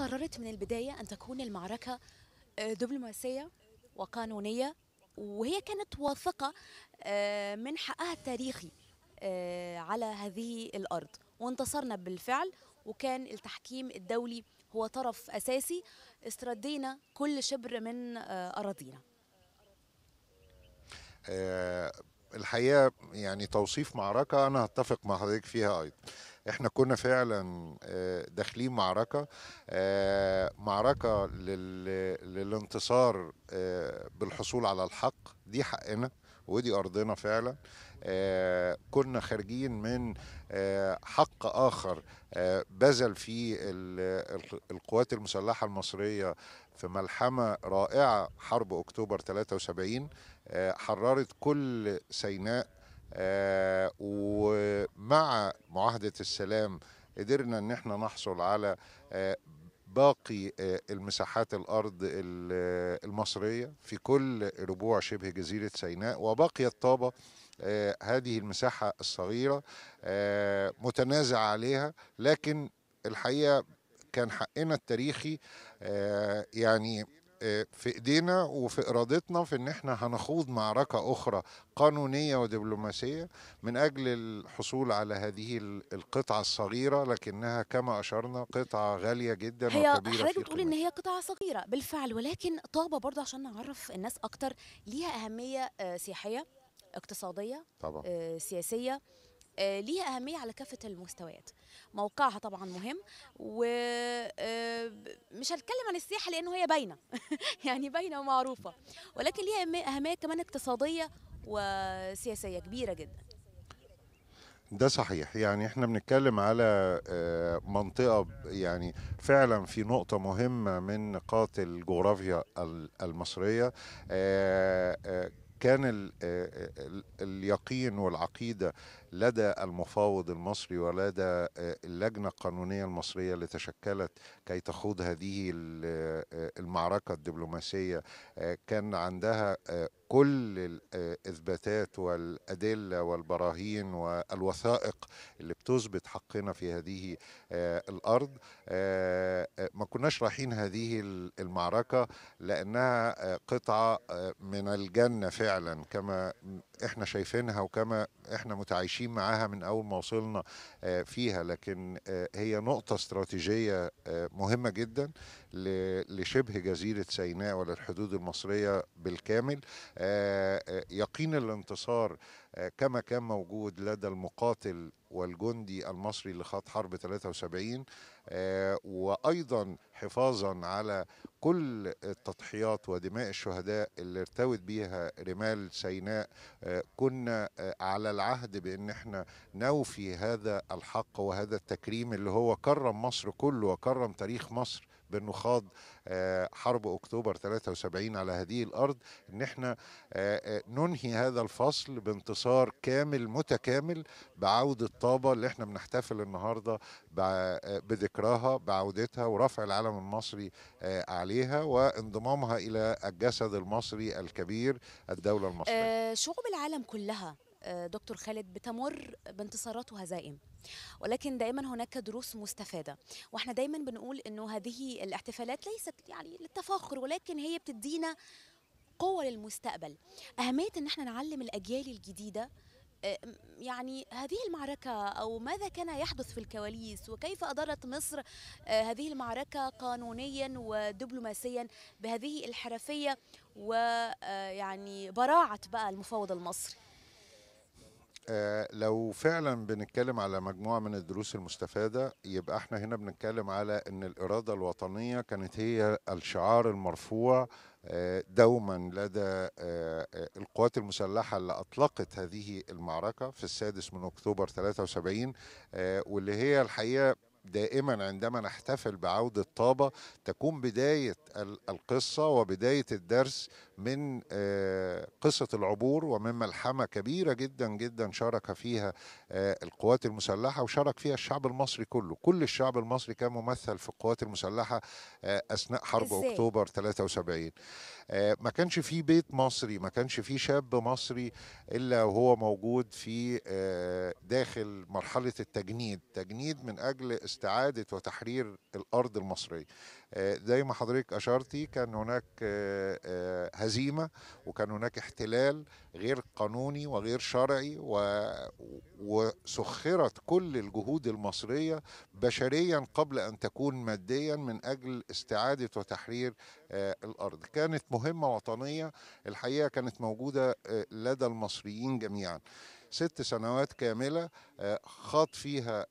قررت من البداية أن تكون المعركة آه، دبلوماسية وقانونية وهي كانت واثقة آه، من حقها التاريخي آه، على هذه الأرض وانتصرنا بالفعل وكان التحكيم الدولي هو طرف أساسي استردينا كل شبر من أراضينا الحقيقة يعني توصيف معركة أنا هتفق مع حضرتك فيها أيضا احنا كنا فعلا آه، داخلين معركه آه، معركه للانتصار آه، بالحصول على الحق دي حقنا ودي ارضنا فعلا كنا خارجين من حق اخر بذل فيه القوات المسلحه المصريه في ملحمه رائعه حرب اكتوبر 73 حررت كل سيناء آه، ومع معاهدة السلام قدرنا ان احنا نحصل على آه، باقي آه، المساحات الارض المصريه في كل ربوع شبه جزيره سيناء وبقيت الطابة هذه المساحه الصغيره متنازع عليها لكن الحقيقه كان حقنا التاريخي يعني في ايدينا وفي ارادتنا في ان احنا هنخوض معركه اخرى قانونيه ودبلوماسيه من اجل الحصول على هذه القطعه الصغيره لكنها كما اشرنا قطعه غاليه جدا هي وكبيره حضرتك بتقول ان هي قطعه صغيره بالفعل ولكن طابه برضه عشان نعرف الناس اكتر ليها اهميه آه، سياحيه اقتصاديه طبعا. آه، سياسيه آه، ليها أهمية على كافة المستويات موقعها طبعا مهم ومش آه، هتكلم عن السياحة لأنه هي باينة يعني باينة ومعروفة ولكن ليها أهمية كمان اقتصادية وسياسية كبيرة جدا ده صحيح يعني احنا بنتكلم على آه، منطقة يعني فعلا في نقطة مهمة من نقاط الجغرافيا المصرية كان اليقين والعقيدة لدى المفاوض المصري ولدى آه، اللجنة القانونية المصرية اللي تشكلت كي تخوض هذه آه، المعركة الدبلوماسية آه، كان عندها كل الإثباتات والأدلة والبراهين والوثائق اللي بتثبت حقنا في هذه الأرض ما كناش رايحين هذه المعركة لأنها قطعة من الجنة فعلا كما احنا شايفينها وكما احنا متعايشين معاها من اول ما وصلنا آه، فيها لكن آه، هي نقطه استراتيجيه آه، مهمه جدا لشبه جزيرة سيناء وللحدود المصرية بالكامل آه، آه، يقين الانتصار آه، كما كان موجود لدى المقاتل والجندي المصري اللي خاض حرب 73 وأيضا حفاظا على كل التضحيات ودماء الشهداء اللي ارتوت بيها رمال سيناء كنا على العهد بأن احنا نوفي هذا الحق وهذا التكريم اللي هو كرم مصر كله وكرم تاريخ مصر خاض آه، حرب اكتوبر 73 على هذه الارض ان احنا آه، آه، ننهي هذا الفصل بانتصار كامل متكامل بعوده طابه اللي احنا بنحتفل النهارده بذكراها بعودتها ورفع العلم المصري عليها وانضمامها الى الجسد المصري الكبير الدوله المصريه. شعوب العالم كلها آه، دكتور خالد بتمر بانتصارات وهزائم ولكن دائما هناك دروس مستفاده واحنا دايما بنقول انه هذه الاحتفالات ليست يعني للتفاخر ولكن هي بتدينا قوه للمستقبل اهميه ان احنا نعلم الاجيال الجديده آه، يعني هذه المعركة أو ماذا كان يحدث في الكواليس وكيف أدارت مصر آه، هذه المعركة قانونيا ودبلوماسيا بهذه الحرفية ويعني براعة بقى المفاوض المصري آه، لو فعلا بنتكلم على مجموعة من الدروس المستفادة يبقى احنا هنا بنتكلم على ان الإرادة الوطنية كانت هي الشعار المرفوع آه، دوما لدى آه، القوات المسلحة اللي أطلقت هذه المعركة في السادس من أكتوبر 73 واللي هي الحقيقة دائما عندما نحتفل بعودة طابة تكون بداية القصة وبداية الدرس من آه، قصة العبور ومن ملحمة كبيرة جدا جدا شارك فيها آه، القوات المسلحة وشارك فيها الشعب المصري كله كل الشعب المصري كان ممثل في القوات المسلحة آه، أثناء حرب أكتوبر 73 ما كانش في بيت مصري ما كانش في شاب مصري إلا وهو موجود في داخل مرحلة التجنيد تجنيد من أجل استعادة وتحرير الأرض المصرية آه، زي ما حضرتك أشرتي كان هناك آه، آه، هزيمة وكان هناك احتلال غير قانوني وغير شرعي وسخرت كل الجهود المصرية بشريا قبل أن تكون ماديا من أجل استعادة وتحرير الأرض كانت مهمة وطنية الحقيقة كانت موجودة لدى المصريين جميعا ست سنوات كاملة آه، خاض فيها آه،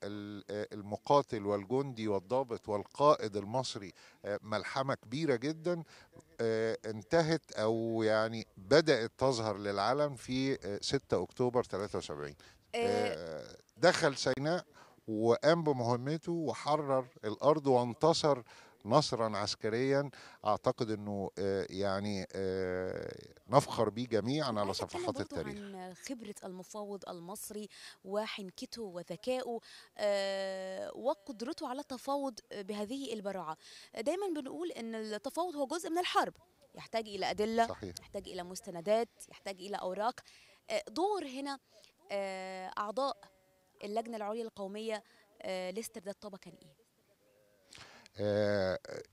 المقاتل والجندي والضابط والقائد المصري آه، ملحمة كبيرة جدا انتهت أو يعني بدأت تظهر للعلن في 6 أكتوبر 73 دخل سيناء وقام بمهمته وحرر الأرض وانتصر نصرا عسكريا اعتقد انه آه، يعني آه، نفخر به جميعا على صفحات التاريخ عن خبره المفاوض المصري وحنكته وذكائه آه، وقدرته على التفاوض بهذه البراعه دايما بنقول ان التفاوض هو جزء من الحرب يحتاج الى ادله صحيح. يحتاج الى مستندات يحتاج الى اوراق دور هنا اعضاء اللجنه العليا القوميه لاسترداد طابه كان ايه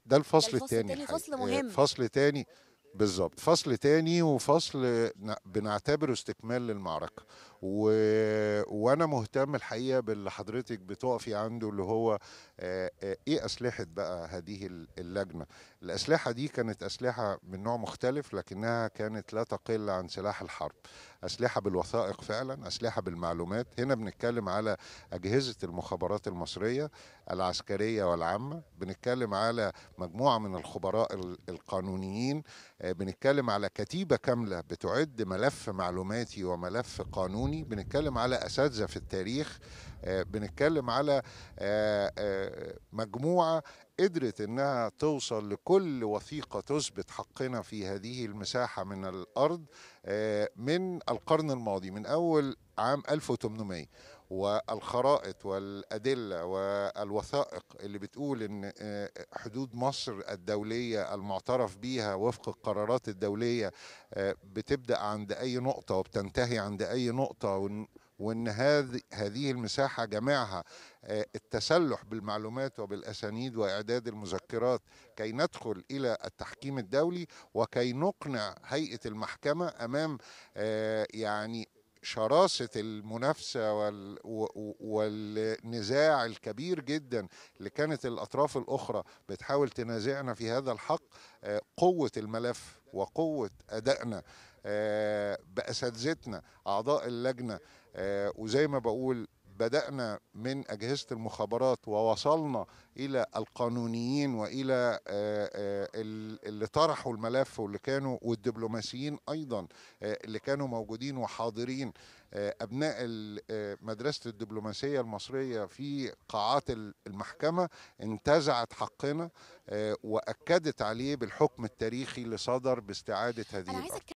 ده الفصل الثاني فصل آه، مهم فصل ثاني بالظبط فصل تاني وفصل بنعتبره استكمال للمعركه و... وانا مهتم الحقيقه باللي حضرتك بتقفي عنده اللي هو ايه اسلحه بقى هذه اللجنه الاسلحه دي كانت اسلحه من نوع مختلف لكنها كانت لا تقل عن سلاح الحرب اسلحه بالوثائق فعلا اسلحه بالمعلومات هنا بنتكلم على اجهزه المخابرات المصريه العسكريه والعامه بنتكلم على مجموعه من الخبراء القانونيين بنتكلم على كتيبه كامله بتعد ملف معلوماتي وملف قانوني قانوني بنتكلم على اساتذه في التاريخ آه، بنتكلم على آه، آه، مجموعه قدرت انها توصل لكل وثيقه تثبت حقنا في هذه المساحه من الارض من القرن الماضي من اول عام 1800 والخرائط والأدلة والوثائق اللي بتقول إن آه، حدود مصر الدولية المعترف بيها وفق القرارات الدولية آه، بتبدأ عند أي نقطة وبتنتهي عند أي نقطة وإن هذه المساحة جميعها آه، التسلح بالمعلومات وبالأسانيد وإعداد المذكرات كي ندخل إلى التحكيم الدولي وكي نقنع هيئة المحكمة أمام يعني شراسة المنافسة والنزاع الكبير جدا اللي كانت الأطراف الأخرى بتحاول تنازعنا في هذا الحق آه، قوة الملف وقوة أدائنا آه، بأساتذتنا أعضاء اللجنة آه، وزي ما بقول بدأنا من أجهزة المخابرات ووصلنا إلى القانونيين وإلى آه، آه، اللي طرحوا الملف واللي كانوا والدبلوماسيين أيضا آه، اللي كانوا موجودين وحاضرين أبناء مدرسة الدبلوماسية المصرية في قاعات المحكمة انتزعت حقنا وأكدت عليه بالحكم التاريخي اللي صدر باستعادة هذه